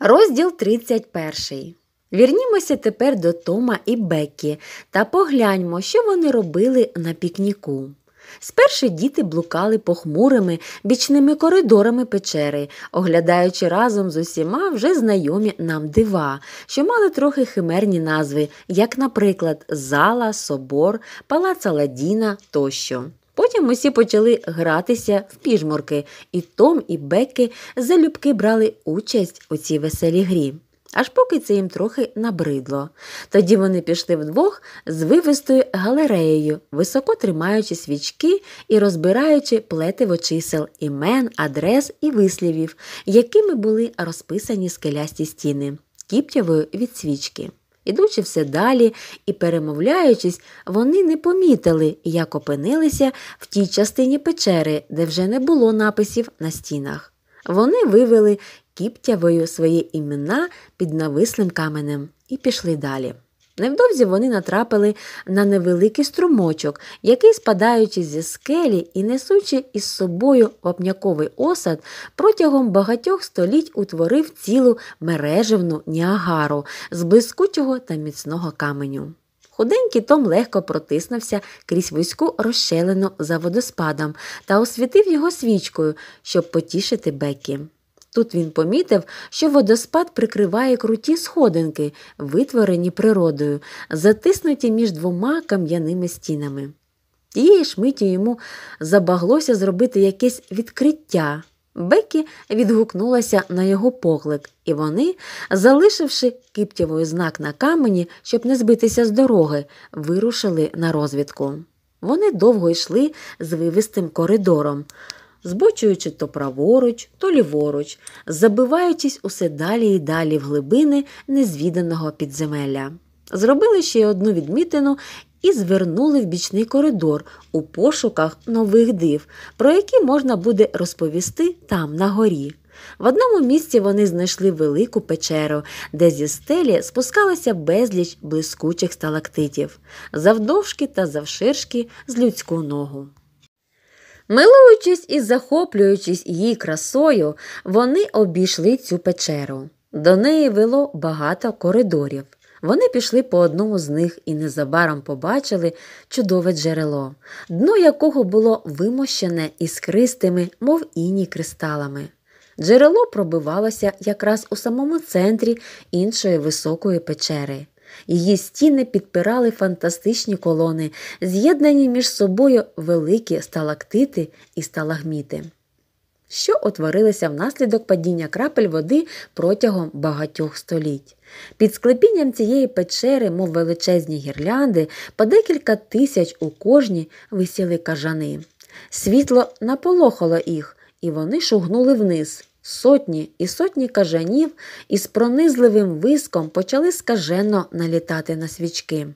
Розділ 31. Вірнімося тепер до Тома і Беккі та погляньмо, що вони робили на пікніку. Спершу діти блукали похмурими бічними коридорами печери, оглядаючи разом з усіма вже знайомі нам дива, що мали трохи химерні назви, як, наприклад, зала, собор, палац Аладіна тощо. Потім усі почали гратися в піжмурки, і Том і Бекки залюбки брали участь у цій веселій грі. Аж поки це їм трохи набридло. Тоді вони пішли вдвох з вивистою галереєю, високо тримаючи свічки і розбираючи плетиво чисел імен, адрес і вислівів, якими були розписані скелясті стіни, кіптявою від свічки. Ідучи все далі і перемовляючись, вони не помітили, як опинилися в тій частині печери, де вже не було написів на стінах. Вони вивели кіптявою свої імена під навислим каменем і пішли далі. Невдовзі вони натрапили на невеликий струмочок, який, спадаючи зі скелі і несучи із собою вапняковий осад, протягом багатьох століть утворив цілу мережевну ніагару з блискучого та міцного каменю. Худенький Том легко протиснувся крізь вузьку розщелину за водоспадом та освітив його свічкою, щоб потішити Бекі. Тут він помітив, що водоспад прикриває круті сходинки, витворені природою, затиснуті між двома кам'яними стінами. Тієї ж миті йому забаглося зробити якесь відкриття. Бекі відгукнулася на його поклик, і вони, залишивши киптєвою знак на камені, щоб не збитися з дороги, вирушили на розвідку. Вони довго йшли з вивистим коридором збочуючи то праворуч, то ліворуч, забиваючись усе далі і далі в глибини незвіданого підземелля. Зробили ще одну відмітину і звернули в бічний коридор у пошуках нових див, про які можна буде розповісти там на горі. В одному місці вони знайшли велику печеру, де зі стелі спускалася безліч блискучих сталактитів, завдовжки та завширшки з людську ногу. Милуючись і захоплюючись її красою, вони обійшли цю печеру. До неї вело багато коридорів. Вони пішли по одному з них і незабаром побачили чудове джерело, дно якого було вимощене іскристими, мов іні кристалами. Джерело пробивалося якраз у самому центрі іншої високої печери. Її стіни підпирали фантастичні колони, з'єднані між собою великі сталактити і сталагміти, що утворилися внаслідок падіння крапель води протягом багатьох століть. Під склепінням цієї печери, мов величезні гірлянди, по декілька тисяч у кожній висіли кажани. Світло наполохало їх, і вони шугнули вниз. Сотні і сотні кажанів із пронизливим виском почали скажено налітати на свічки.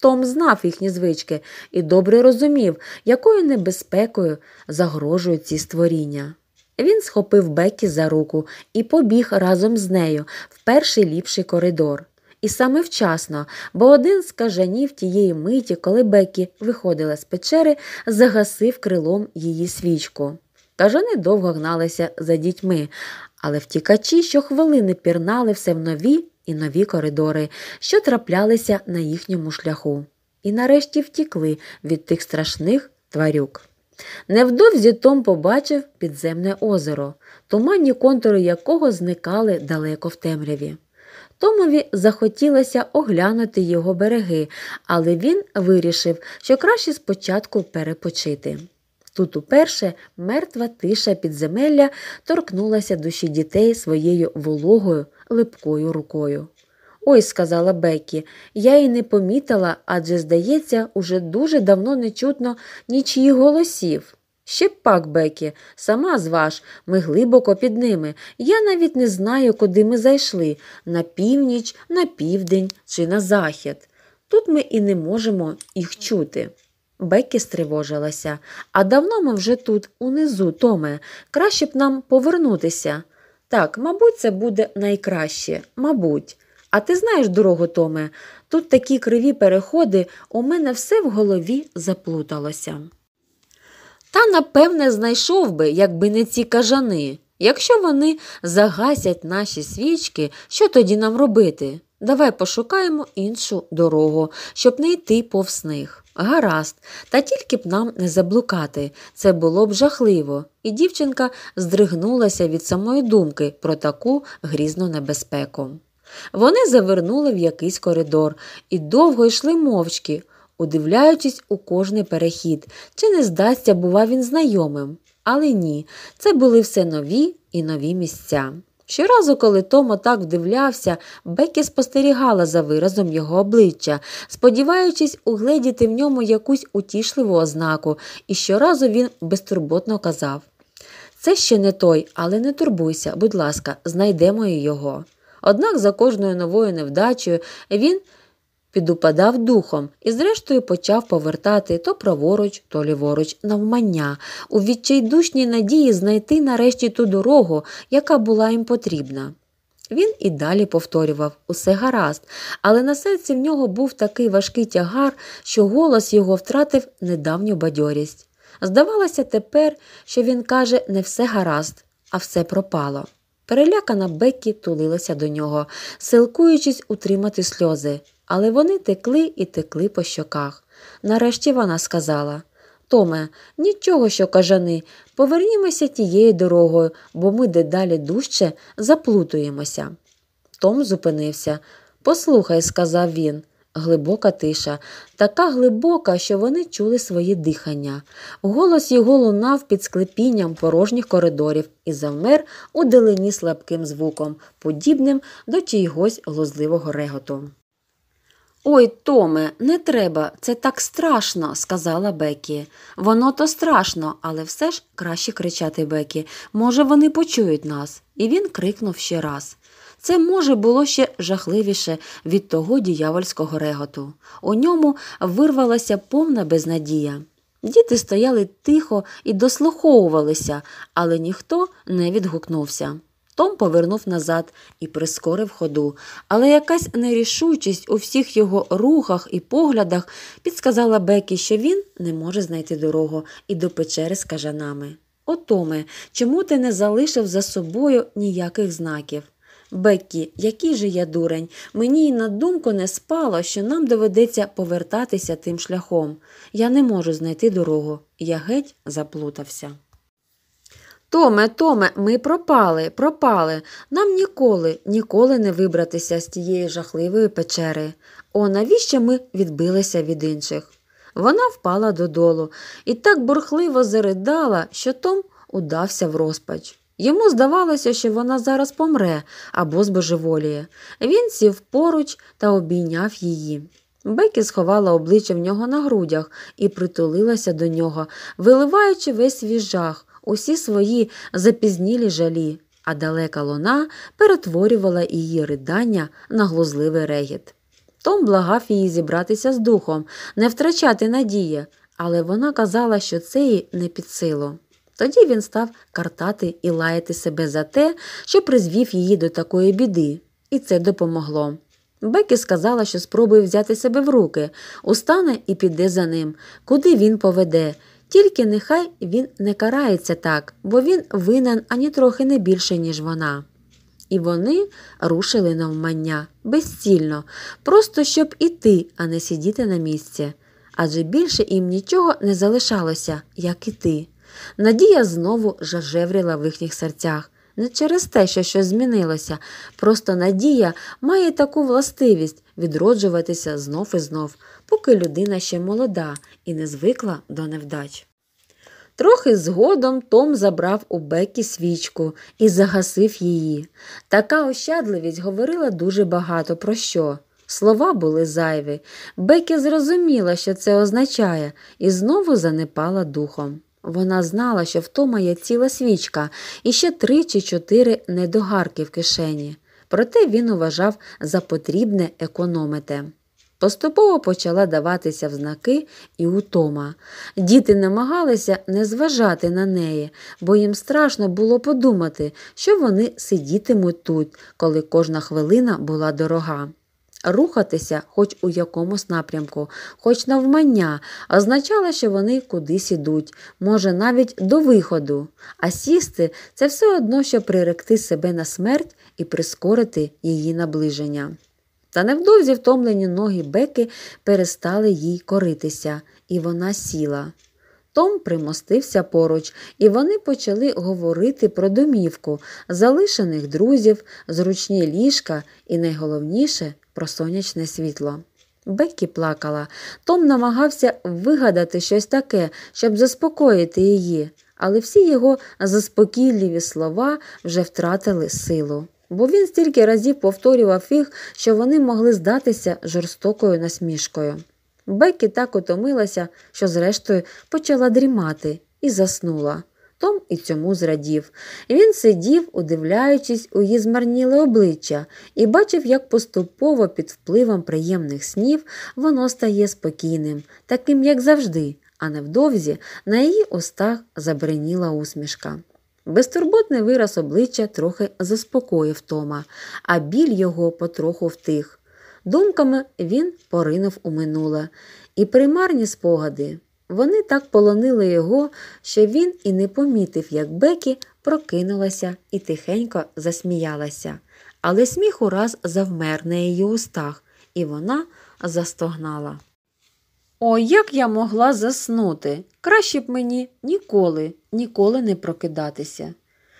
Том знав їхні звички і добре розумів, якою небезпекою загрожують ці створіння. Він схопив Бекі за руку і побіг разом з нею в перший ліпший коридор. І саме вчасно, бо один з кажанів тієї миті, коли Бекі виходила з печери, загасив крилом її свічку. Та жони довго гналися за дітьми, але втікачі щохвилини пірнали все в нові і нові коридори, що траплялися на їхньому шляху, і нарешті втікли від тих страшних тварюк. Невдовзі Том побачив підземне озеро, туманні контури якого зникали далеко в темряві. Томові захотілося оглянути його береги, але він вирішив, що краще спочатку перепочити. Тут уперше мертва тиша підземелля торкнулася душі дітей своєю вологою, липкою рукою. Ой, сказала Бекі, я і не помітила, адже, здається, уже дуже давно не чутно нічиїх голосів. Ще б пак, Бекі, сама зваж, ми глибоко під ними. Я навіть не знаю, куди ми зайшли на північ, на південь чи на захід. Тут ми і не можемо їх чути. Беккі стривожилася. А давно ми вже тут, унизу, Томе, краще б нам повернутися. Так, мабуть, це буде найкраще, мабуть. А ти знаєш, дорогу, Томе, тут такі криві переходи, у мене все в голові заплуталося. Та, напевне, знайшов би, якби не ці кажани. Якщо вони загасять наші свічки, що тоді нам робити? Давай пошукаємо іншу дорогу, щоб не йти повз них. Гаразд, та тільки б нам не заблукати, це було б жахливо, і дівчинка здригнулася від самої думки про таку грізну небезпеку. Вони завернули в якийсь коридор і довго йшли мовчки, удивляючись у кожний перехід, чи не здасться, бува, він знайомим. Але ні, це були все нові і нові місця. Щоразу, коли Тома так вдивлявся, Бекі спостерігала за виразом його обличчя, сподіваючись угледіти в ньому якусь утішливу ознаку, і щоразу він безтурботно казав Це ще не той, але не турбуйся, будь ласка, знайдемо і його. Однак за кожною новою невдачею він підупадав духом і, зрештою, почав повертати то праворуч, то ліворуч навмання, у відчайдушній надії знайти нарешті ту дорогу, яка була їм потрібна. Він і далі повторював усе гаразд, але на серці в нього був такий важкий тягар, що голос його втратив недавню бадьорість. Здавалося тепер, що він каже не все гаразд, а все пропало. Перелякана Беккі тулилася до нього, силкуючись утримати сльози, але вони текли і текли по щоках. Нарешті вона сказала Томе, нічого, що кажани, повернімося тією дорогою, бо ми дедалі дужче заплутуємося. Том зупинився. Послухай, сказав він. Глибока тиша, така глибока, що вони чули своє дихання. Голос його лунав під склепінням порожніх коридорів і завмер у дилині слабким звуком, подібним до чийгось глузливого реготу. Ой, Томе, не треба, це так страшно, сказала Бекі. Воно то страшно, але все ж краще кричати Бекі. Може, вони почують нас. І він крикнув ще раз. Це, може, було ще жахливіше від того діявольського реготу. У ньому вирвалася повна безнадія. Діти стояли тихо і дослуховувалися, але ніхто не відгукнувся. Том повернув назад і прискорив ходу, але якась нерішучість у всіх його рухах і поглядах підсказала Бекі, що він не може знайти дорогу і до печери з кажанами. О, Томе, чому ти не залишив за собою ніяких знаків? Беккі, який же я дурень, мені й на думку не спало, що нам доведеться повертатися тим шляхом. Я не можу знайти дорогу. Я геть заплутався. Томе, Томе, ми пропали, пропали. Нам ніколи, ніколи не вибратися з тієї жахливої печери. О, навіщо ми відбилися від інших? Вона впала додолу і так бурхливо заридала, що Том удався в розпач. Йому здавалося, що вона зараз помре або збожеволіє. Він сів поруч та обійняв її. Бекі сховала обличчя в нього на грудях і притулилася до нього, виливаючи весь свій жах, усі свої запізнілі жалі, а далека луна перетворювала її ридання на глузливий регіт. Том благав її зібратися з духом, не втрачати надії, але вона казала, що це їй не під силу. Тоді він став картати і лаяти себе за те, що призвів її до такої біди, і це допомогло. Бекі сказала, що спробує взяти себе в руки, устане і піде за ним, куди він поведе. Тільки нехай він не карається так, бо він винен ані трохи не більше, ніж вона. І вони рушили навмання безцільно, просто щоб іти, а не сидіти на місці. Адже більше їм нічого не залишалося, як іти. Надія знову жажевріла в їхніх серцях. Не через те, що щось змінилося, просто надія має таку властивість відроджуватися знов і знов, поки людина ще молода і не звикла до невдач. Трохи згодом Том забрав у Бекі свічку і загасив її. Така ощадливість говорила дуже багато про що. Слова були зайві. Бекі зрозуміла, що це означає, і знову занепала духом. Вона знала, що втома є ціла свічка і ще три чи чотири недогарки в кишені. Проте він уважав за потрібне економити. Поступово почала даватися в знаки і утома. Діти намагалися не зважати на неї, бо їм страшно було подумати, що вони сидітимуть тут, коли кожна хвилина була дорога рухатися хоч у якомусь напрямку, хоч навмання, означало, що вони кудись ідуть, може, навіть до виходу. А сісти це все одно, що приректи себе на смерть і прискорити її наближення. Та невдовзі втомлені ноги беки перестали їй коритися, і вона сіла. Том примостився поруч, і вони почали говорити про домівку, залишених друзів, зручні ліжка і найголовніше про сонячне світло. Беккі плакала. Том намагався вигадати щось таке, щоб заспокоїти її, але всі його заспокійливі слова вже втратили силу. Бо він стільки разів повторював їх, що вони могли здатися жорстокою насмішкою. Бекі так утомилася, що, зрештою, почала дрімати і заснула. Том і цьому зрадів. Він сидів, удивляючись у її змарніле обличчя, і бачив, як поступово під впливом приємних снів воно стає спокійним, таким, як завжди, а невдовзі на її устах забриніла усмішка. Безтурботний вираз обличчя трохи заспокоїв Тома, а біль його потроху втих. Думками він поринув у минуле, і примарні спогади. Вони так полонили його, що він і не помітив, як Бекі прокинулася і тихенько засміялася. Але сміх ураз завмер на її устах, і вона застогнала. О, як я могла заснути! Краще б мені ніколи, ніколи не прокидатися.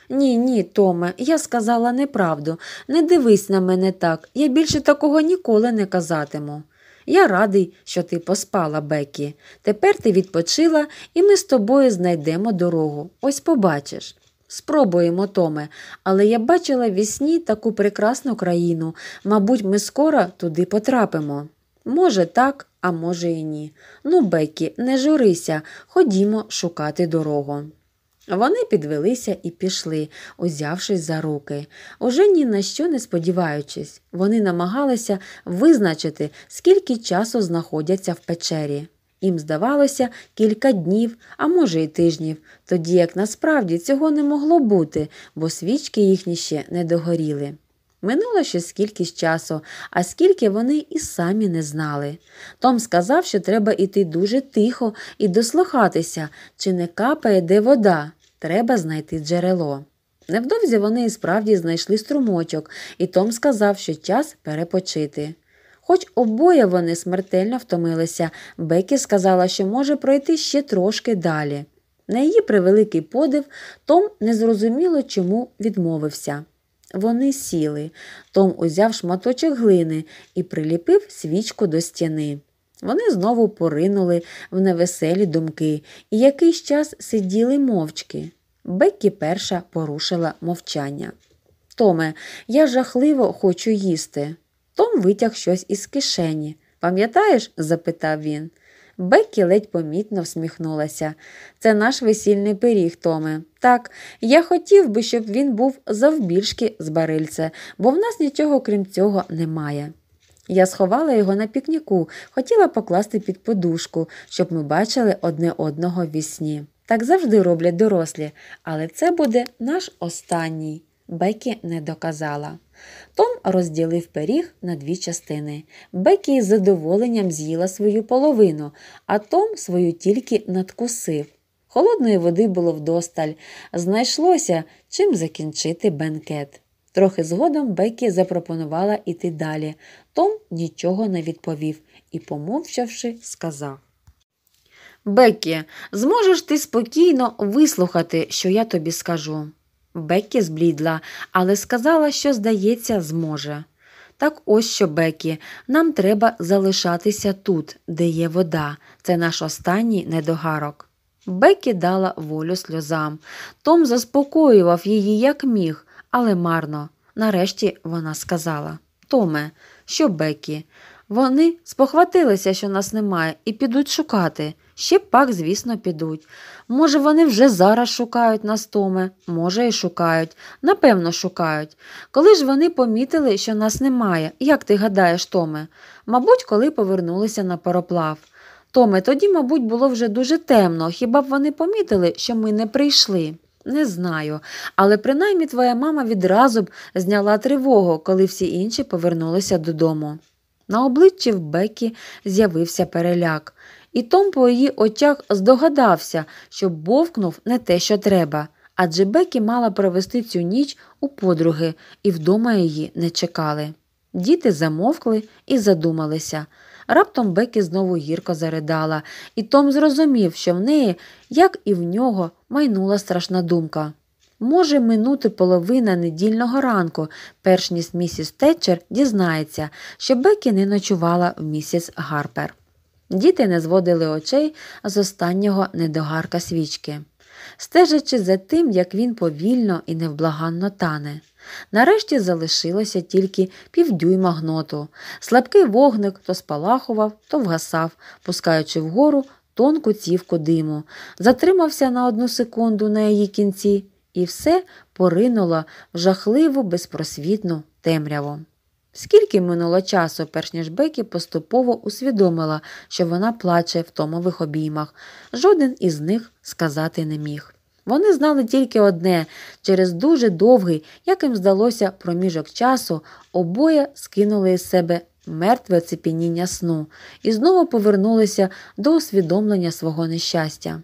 Ні, ні, Томе, я сказала неправду. Не дивись на мене так, я більше такого ніколи не казатиму. Я радий, що ти поспала, Бекі. Тепер ти відпочила, і ми з тобою знайдемо дорогу. Ось побачиш. Спробуємо, Томе, але я бачила в сні таку прекрасну країну. Мабуть, ми скоро туди потрапимо. Може, так, а може і ні. Ну, Бекі, не журися, ходімо шукати дорогу. Вони підвелися і пішли, узявшись за руки. Уже ні на що не сподіваючись, вони намагалися визначити, скільки часу знаходяться в печері. Їм здавалося кілька днів, а може й тижнів, тоді як насправді цього не могло бути, бо свічки їхні ще не догоріли. Минуло ще скількись часу, а скільки вони і самі не знали. Том сказав, що треба йти дуже тихо і дослухатися, чи не капає де вода. Треба знайти джерело. Невдовзі вони і справді знайшли струмочок, і Том сказав, що час перепочити. Хоч обоє вони смертельно втомилися, Бекі сказала, що може пройти ще трошки далі. На її превеликий подив, Том незрозуміло чому відмовився. Вони сіли. Том узяв шматочок глини і приліпив свічку до стіни. Вони знову поринули в невеселі думки і якийсь час сиділи мовчки. Беккі перша порушила мовчання. Томе, я жахливо хочу їсти. Том витяг щось із кишені. Пам'ятаєш? запитав він. Беккі ледь помітно всміхнулася. Це наш весільний пиріг, Томе. Так, я хотів би, щоб він був завбільшки з барильце, бо в нас нічого крім цього немає. Я сховала його на пікніку, хотіла покласти під подушку, щоб ми бачили одне одного в вісні. Так завжди роблять дорослі, але це буде наш останній. Бекі не доказала. Том розділив пиріг на дві частини. Бекі з задоволенням з'їла свою половину, а Том свою тільки надкусив. Холодної води було вдосталь. Знайшлося, чим закінчити бенкет. Трохи згодом Бекі запропонувала іти далі. Том нічого не відповів і, помовчавши, сказав. Бекі, зможеш ти спокійно вислухати, що я тобі скажу. Беккі зблідла, але сказала, що, здається, зможе. Так ось що, Бекі, нам треба залишатися тут, де є вода. Це наш останній недогарок. Бекі дала волю сльозам. Том заспокоював її, як міг, але марно. Нарешті вона сказала Томе, що Бекі, вони спохватилися, що нас немає, і підуть шукати. Ще пак, звісно, підуть. Може, вони вже зараз шукають нас, Томе, може, і шукають, напевно, шукають. Коли ж вони помітили, що нас немає, як ти гадаєш, Томе? Мабуть, коли повернулися на пароплав. Томе, тоді, мабуть, було вже дуже темно, хіба б вони помітили, що ми не прийшли? Не знаю, але принаймні твоя мама відразу б зняла тривогу, коли всі інші повернулися додому. На обличчі в Бекі з'явився переляк, і Том по її очах здогадався, що бовкнув не те, що треба, адже Бекі мала провести цю ніч у подруги, і вдома її не чекали. Діти замовкли і задумалися. Раптом Бекі знову гірко заридала, і Том зрозумів, що в неї, як і в нього, майнула страшна думка. Може минути половина недільного ранку, перш ніж місіс Тетчер дізнається, що Бекі не ночувала в місіс Гарпер. Діти не зводили очей з останнього недогарка свічки, стежачи за тим, як він повільно і невблаганно тане. Нарешті залишилося тільки півдюйма гноту. Слабкий вогник то спалахував, то вгасав, пускаючи вгору тонку цівку диму. Затримався на одну секунду на її кінці і все поринуло в жахливу безпросвітну темряву. Скільки минуло часу, перш ніж Бекі поступово усвідомила, що вона плаче в томових обіймах. Жоден із них сказати не міг. Вони знали тільки одне через дуже довгий, як їм здалося, проміжок часу обоє скинули із себе мертве цепініння сну і знову повернулися до усвідомлення свого нещастя.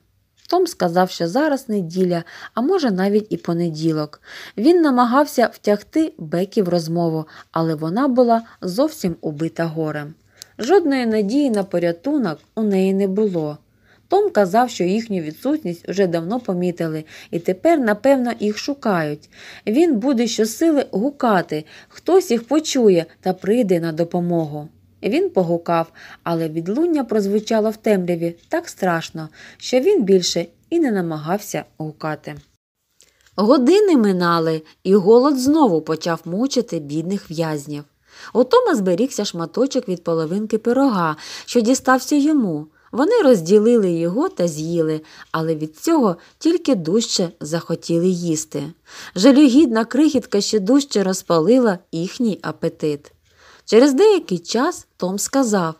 Том сказав, що зараз неділя, а може навіть і понеділок. Він намагався втягти Бекі в розмову, але вона була зовсім убита горем. Жодної надії на порятунок у неї не було. Том казав, що їхню відсутність вже давно помітили, і тепер, напевно, їх шукають. Він буде щосили гукати, хтось їх почує та прийде на допомогу. Він погукав, але відлуння прозвучало в темряві так страшно, що він більше і не намагався гукати. Години минали, і голод знову почав мучити бідних в'язнів. У Тома зберігся шматочок від половинки пирога, що дістався йому. Вони розділили його та з'їли, але від цього тільки дужче захотіли їсти. Жалюгідна крихітка ще дужче розпалила їхній апетит. Через деякий час Том сказав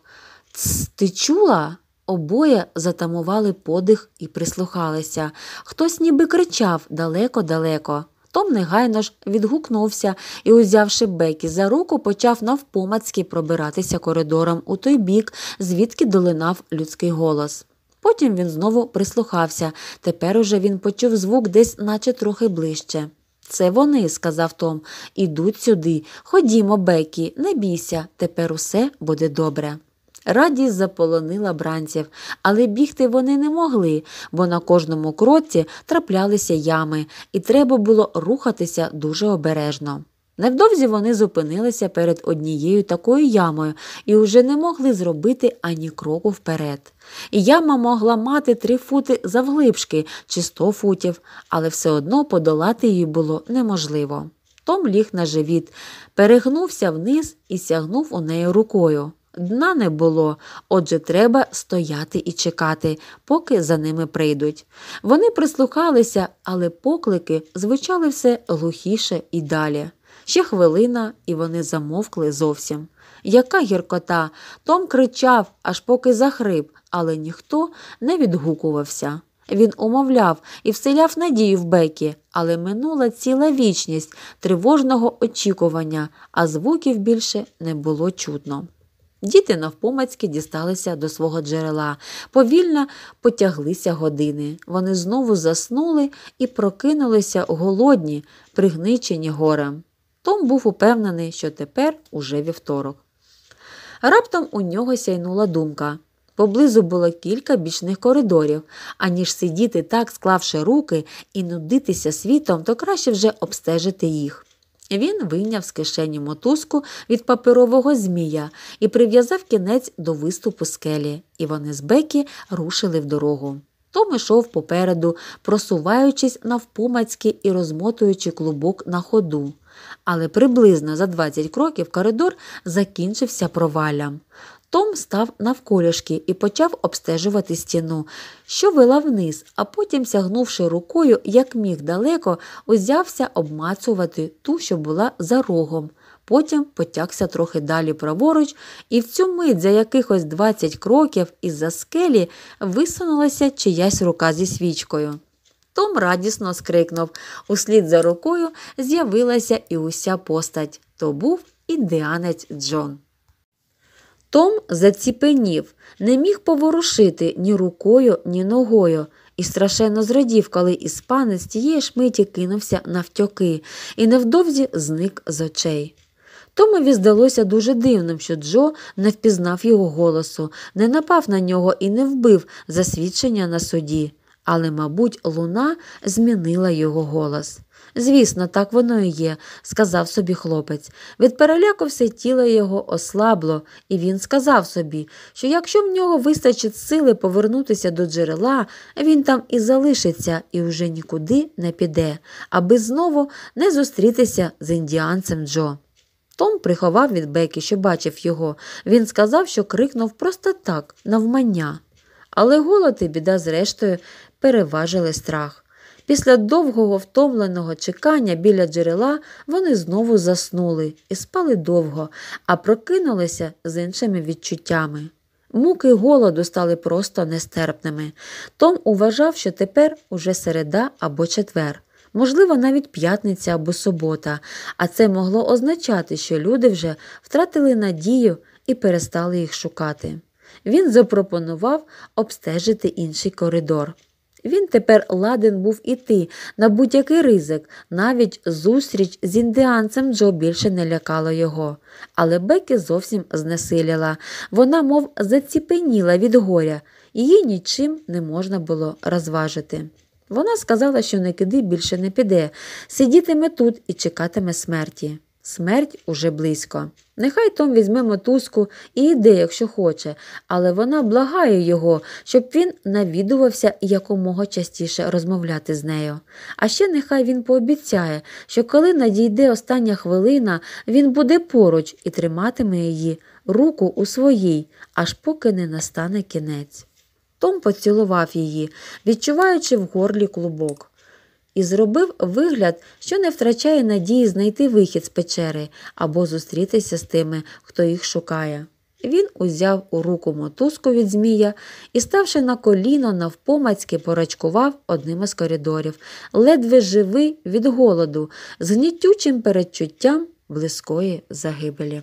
Тс, ти чула? Обоє затамували подих і прислухалися. Хтось ніби кричав далеко-далеко. Том негайно ж відгукнувся і, узявши Бекі за руку, почав навпомацьки пробиратися коридором у той бік, звідки долинав людський голос. Потім він знову прислухався. Тепер уже він почув звук десь, наче трохи ближче. Це вони, сказав Том, ідуть сюди. Ходімо, Бекі, не бійся, тепер усе буде добре. Радість заполонила бранців, але бігти вони не могли, бо на кожному кроці траплялися ями, і треба було рухатися дуже обережно. Невдовзі вони зупинилися перед однією такою ямою і вже не могли зробити ані кроку вперед. І яма могла мати три фути завглибшки чи сто футів, але все одно подолати її було неможливо. Том ліг на живіт, перегнувся вниз і сягнув у неї рукою. Дна не було, отже, треба стояти і чекати, поки за ними прийдуть. Вони прислухалися, але поклики звучали все глухіше і далі. Ще хвилина, і вони замовкли зовсім. Яка гіркота! Том кричав, аж поки захрип, але ніхто не відгукувався. Він умовляв і вселяв надію в бекі, але минула ціла вічність тривожного очікування, а звуків більше не було чутно. Діти навпомацьки дісталися до свого джерела, повільно потяглися години. Вони знову заснули і прокинулися голодні, пригничені горем. Том був упевнений, що тепер уже вівторок. Раптом у нього сяйнула думка. Поблизу було кілька бічних коридорів, аніж сидіти так, склавши руки і нудитися світом, то краще вже обстежити їх. Він вийняв з кишені мотузку від паперового змія і прив'язав кінець до виступу скелі, і вони з Бекі рушили в дорогу. Том ішов попереду, просуваючись навпомацьки і розмотуючи клубок на ходу. Але приблизно за 20 кроків коридор закінчився провалям. Том став навколішки і почав обстежувати стіну, що вела вниз, а потім, сягнувши рукою, як міг далеко, узявся обмацувати ту, що була за рогом потім потягся трохи далі праворуч, і в цю мить за якихось 20 кроків із-за скелі висунулася чиясь рука зі свічкою. Том радісно скрикнув. Услід за рукою з'явилася і уся постать. То був індіанець Джон. Том заціпенів, не міг поворушити ні рукою, ні ногою. І страшенно зрадів, коли іспанець тієї ж миті кинувся навтьоки і невдовзі зник з очей. Томові здалося дуже дивним, що Джо не впізнав його голосу, не напав на нього і не вбив засвідчення на суді. Але, мабуть, луна змінила його голос. Звісно, так воно і є, сказав собі хлопець. Від переляку все тіло його ослабло, і він сказав собі, що якщо в нього вистачить сили повернутися до джерела, він там і залишиться, і вже нікуди не піде, аби знову не зустрітися з індіанцем Джо. Том приховав від Бекі, що бачив його. Він сказав, що крикнув просто так, навмання. Але голод і біда, зрештою, переважили страх. Після довгого втомленого чекання біля джерела вони знову заснули і спали довго, а прокинулися з іншими відчуттями. Муки голоду стали просто нестерпними. Том уважав, що тепер уже середа або четвер можливо, навіть п'ятниця або субота, а це могло означати, що люди вже втратили надію і перестали їх шукати. Він запропонував обстежити інший коридор. Він тепер ладен був іти на будь-який ризик, навіть зустріч з індіанцем Джо більше не лякало його. Але Бекі зовсім знесиліла. Вона, мов заціпеніла від горя, її нічим не можна було розважити. Вона сказала, що Некиди більше не піде, сидітиме тут і чекатиме смерті. Смерть уже близько. Нехай Том візьме мотузку і йде, якщо хоче, але вона благає його, щоб він навідувався якомога частіше розмовляти з нею. А ще нехай він пообіцяє, що коли надійде остання хвилина, він буде поруч і триматиме її руку у своїй, аж поки не настане кінець. Том поцілував її, відчуваючи в горлі клубок, і зробив вигляд, що не втрачає надії знайти вихід з печери або зустрітися з тими, хто їх шукає. Він узяв у руку мотузку від Змія і, ставши на коліно, навпомацьки порачкував одним із коридорів, ледве живий від голоду, з гнітючим передчуттям близької загибелі.